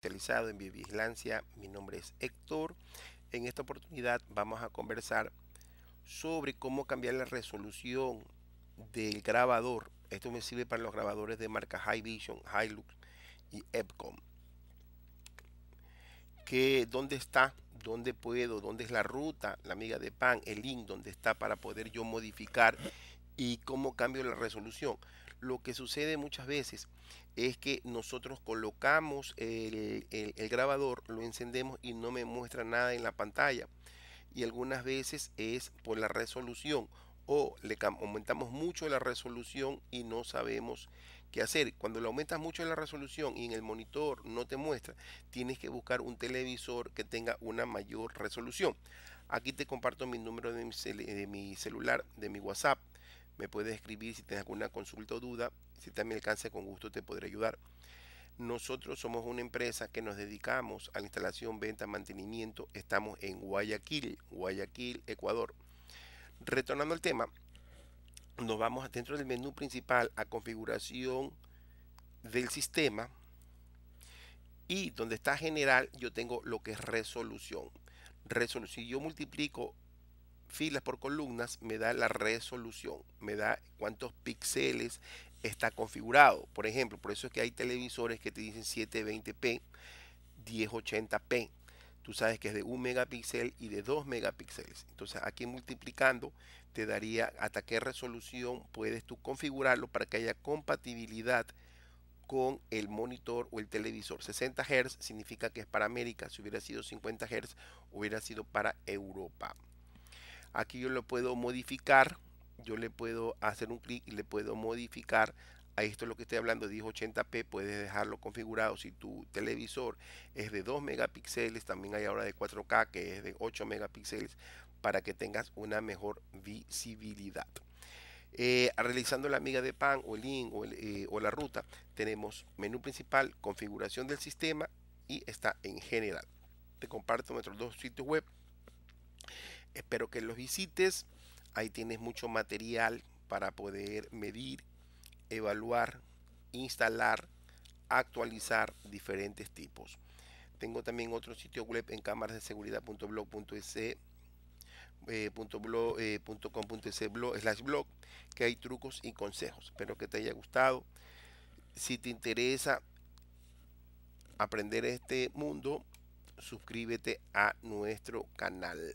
especializado en vigilancia. Mi nombre es Héctor. En esta oportunidad vamos a conversar sobre cómo cambiar la resolución del grabador. Esto me sirve para los grabadores de marca High Vision, Hilux y Epcom. Que, ¿Dónde está? ¿Dónde puedo? ¿Dónde es la ruta? La amiga de pan, el link, donde está para poder yo modificar? ¿Y cómo cambio la resolución? Lo que sucede muchas veces es que nosotros colocamos el, grabador, lo encendemos y no me muestra nada en la pantalla. Y algunas veces es por la resolución o le aumentamos mucho la resolución y no sabemos qué hacer. Cuando lo aumentas mucho la resolución y en el monitor no te muestra, tienes que buscar un televisor que tenga una mayor resolución. Aquí te comparto mi número de mi celular, de mi WhatsApp me puedes escribir si tienes alguna consulta o duda. Si también alcanza alcance, con gusto te podré ayudar. Nosotros somos una empresa que nos dedicamos a la instalación, venta, mantenimiento. Estamos en Guayaquil, Guayaquil, Ecuador. Retornando al tema, nos vamos dentro del menú principal a configuración del sistema y donde está general yo tengo lo que es resolución. resolución. Si yo multiplico filas por columnas me da la resolución, me da cuántos píxeles está configurado. Por ejemplo, por eso es que hay televisores que te dicen 720p, 1080p. Tú sabes que es de 1 megapíxel y de 2 megapíxeles. Entonces aquí multiplicando te daría hasta qué resolución puedes tú configurarlo para que haya compatibilidad con el monitor o el televisor. 60 Hz significa que es para América. Si hubiera sido 50 Hz, hubiera sido para Europa. Aquí yo lo puedo modificar. Yo le puedo hacer un clic y le puedo modificar a esto es lo que estoy hablando, 1080p, puedes dejarlo configurado. Si tu televisor es de 2 megapíxeles, también hay ahora de 4K que es de 8 megapíxeles para que tengas una mejor visibilidad. Eh, realizando la amiga de pan o el link o, eh, o la ruta, tenemos menú principal, configuración del sistema y está en general. Te comparto nuestros dos sitios web Espero que los visites. Ahí tienes mucho material para poder medir, evaluar, instalar, actualizar diferentes tipos. Tengo también otro sitio web en cámaras de punto blog que hay trucos y consejos. Espero que te haya gustado. Si te interesa aprender este mundo, suscríbete a nuestro canal.